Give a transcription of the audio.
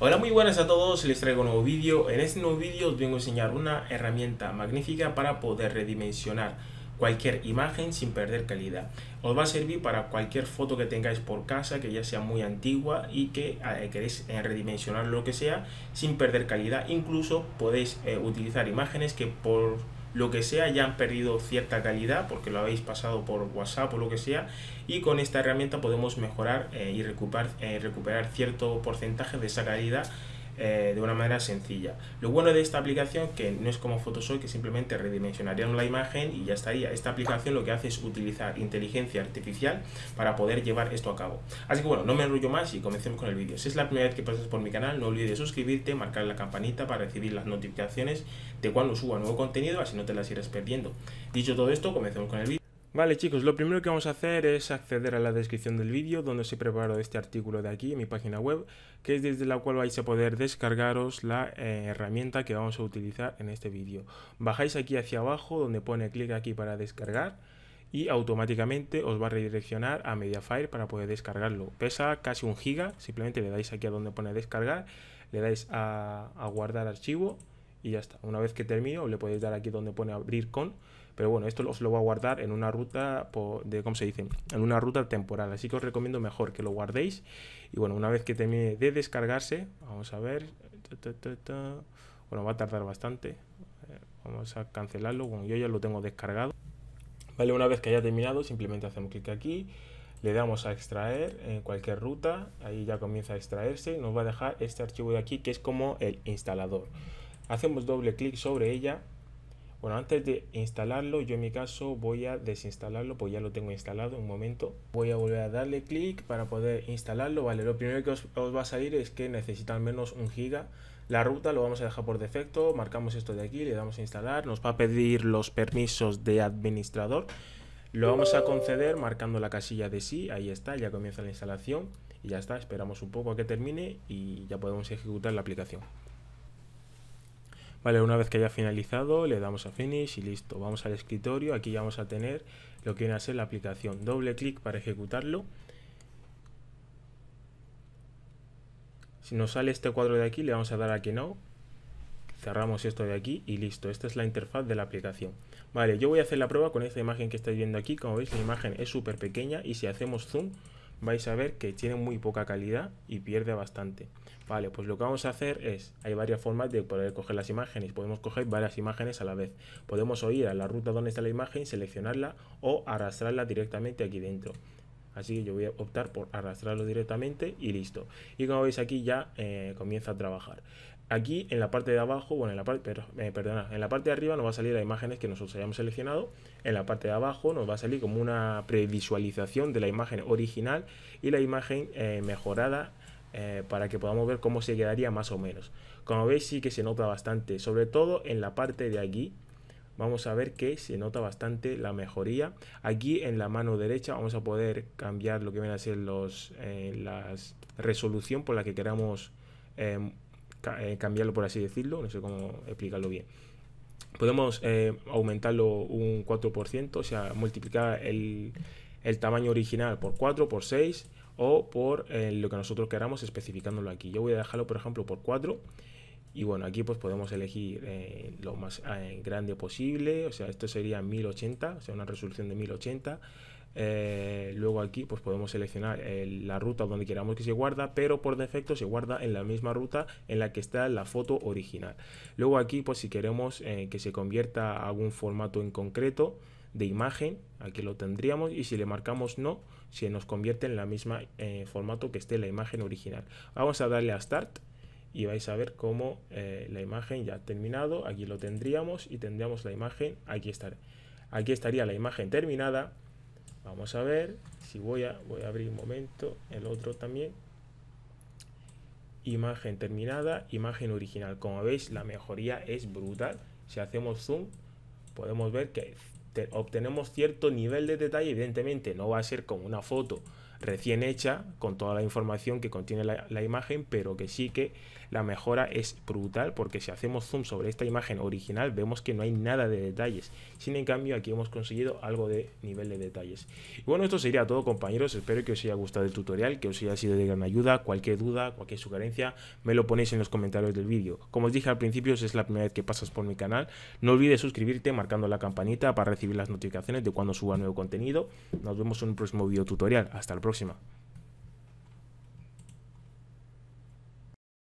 Hola muy buenas a todos, les traigo un nuevo vídeo. En este nuevo vídeo os vengo a enseñar una herramienta magnífica para poder redimensionar cualquier imagen sin perder calidad. Os va a servir para cualquier foto que tengáis por casa, que ya sea muy antigua y que eh, queréis eh, redimensionar lo que sea sin perder calidad. Incluso podéis eh, utilizar imágenes que por lo que sea, ya han perdido cierta calidad porque lo habéis pasado por WhatsApp o lo que sea, y con esta herramienta podemos mejorar eh, y recuperar, eh, recuperar cierto porcentaje de esa calidad eh, de una manera sencilla. Lo bueno de esta aplicación que no es como Photoshop que simplemente redimensionarían la imagen y ya estaría. Esta aplicación lo que hace es utilizar inteligencia artificial para poder llevar esto a cabo. Así que bueno, no me enrollo más y comencemos con el vídeo. Si es la primera vez que pasas por mi canal, no olvides suscribirte, marcar la campanita para recibir las notificaciones de cuando suba nuevo contenido, así no te las irás perdiendo. Dicho todo esto, comencemos con el vídeo. Vale chicos, lo primero que vamos a hacer es acceder a la descripción del vídeo donde se he preparado este artículo de aquí en mi página web, que es desde la cual vais a poder descargaros la eh, herramienta que vamos a utilizar en este vídeo. Bajáis aquí hacia abajo donde pone clic aquí para descargar y automáticamente os va a redireccionar a Mediafire para poder descargarlo. Pesa casi un giga, simplemente le dais aquí a donde pone descargar, le dais a, a guardar archivo y ya está. Una vez que termino, le podéis dar aquí donde pone abrir con, pero bueno, esto os lo va a guardar en una ruta de, ¿cómo se dice? En una ruta temporal, así que os recomiendo mejor que lo guardéis. Y bueno, una vez que termine de descargarse, vamos a ver, bueno, va a tardar bastante, eh, vamos a cancelarlo, bueno, yo ya lo tengo descargado. Vale, una vez que haya terminado, simplemente hacemos clic aquí, le damos a extraer en cualquier ruta, ahí ya comienza a extraerse y nos va a dejar este archivo de aquí que es como el instalador hacemos doble clic sobre ella bueno, antes de instalarlo, yo en mi caso voy a desinstalarlo, pues ya lo tengo instalado un momento. Voy a volver a darle clic para poder instalarlo. Vale, lo primero que os, os, va a salir es que necesita al menos un giga. La ruta lo vamos a dejar por defecto, marcamos esto de aquí, le damos a instalar. Nos va a pedir los permisos de administrador. Lo vamos a conceder marcando la casilla de sí, ahí está, ya comienza la instalación. Y ya está, esperamos un poco a que termine y ya podemos ejecutar la aplicación. Vale, una vez que haya finalizado, le damos a Finish y listo. Vamos al escritorio, aquí ya vamos a tener lo que viene a ser la aplicación. Doble clic para ejecutarlo. Si nos sale este cuadro de aquí, le vamos a dar a que no. Cerramos esto de aquí y listo. Esta es la interfaz de la aplicación. Vale, yo voy a hacer la prueba con esta imagen que estáis viendo aquí. Como veis, la imagen es súper pequeña y si hacemos zoom, vais a ver que tiene muy poca calidad y pierde bastante. Vale, pues lo que vamos a hacer es, hay varias formas de poder coger las imágenes, podemos coger varias imágenes a la vez. Podemos oír a la ruta donde está la imagen, seleccionarla o arrastrarla directamente aquí dentro. Así que yo voy a optar por arrastrarlo directamente y listo. Y como veis aquí ya eh, comienza a trabajar aquí en la parte de abajo, bueno, en la parte, eh, perdona, en la parte de arriba nos va a salir las imágenes que nosotros hayamos seleccionado, en la parte de abajo nos va a salir como una previsualización de la imagen original y la imagen eh, mejorada eh, para que podamos ver cómo se quedaría más o menos. Como veis sí que se nota bastante, sobre todo en la parte de aquí, vamos a ver que se nota bastante la mejoría. Aquí en la mano derecha vamos a poder cambiar lo que viene a ser los, las resolución por la que queramos eh, cambiarlo, por así decirlo, no sé cómo explicarlo bien. Podemos eh, aumentarlo un 4%, o sea, multiplicar el, tamaño original por 4, por 6 o por eh, lo que nosotros queramos especificándolo aquí. Yo voy a dejarlo, por ejemplo, por 4. Y bueno, aquí pues podemos elegir lo más grande posible. O sea, esto sería 1080, o sea, una resolución de 1080. Eh, luego aquí pues podemos seleccionar eh, la ruta donde queramos que se guarda, pero por defecto se guarda en la misma ruta en la que está la foto original. Luego aquí pues si queremos eh, que se convierta a algún formato en concreto de imagen, aquí lo tendríamos y si le marcamos no, se nos convierte en la misma formato que esté la imagen original. Vamos a darle a Start y vais a ver cómo la imagen ya ha terminado, aquí lo tendríamos y tendríamos la imagen, aquí Aquí estaría la imagen terminada Vamos a ver si voy a, voy a abrir un momento el otro también. Imagen terminada, imagen original. Como veis, la mejoría es brutal. Si hacemos zoom, podemos ver que obtenemos cierto nivel de detalle. Evidentemente, no va a ser como una foto recién hecha, con toda la información que contiene la, la imagen, pero que sí que la mejora es brutal porque si hacemos zoom sobre esta imagen original vemos que no hay nada de detalles. Sin en cambio aquí hemos conseguido algo de nivel de detalles. Y bueno, esto sería todo compañeros. Espero que os haya gustado el tutorial, que os haya sido de gran ayuda. Cualquier duda, cualquier sugerencia, me lo ponéis en los comentarios del vídeo. Como os dije al principio, si es la primera vez que pasas por mi canal, no olvides suscribirte marcando la campanita para recibir las notificaciones de cuando suba nuevo contenido. Nos vemos en un próximo vídeo tutorial. Hasta la próxima.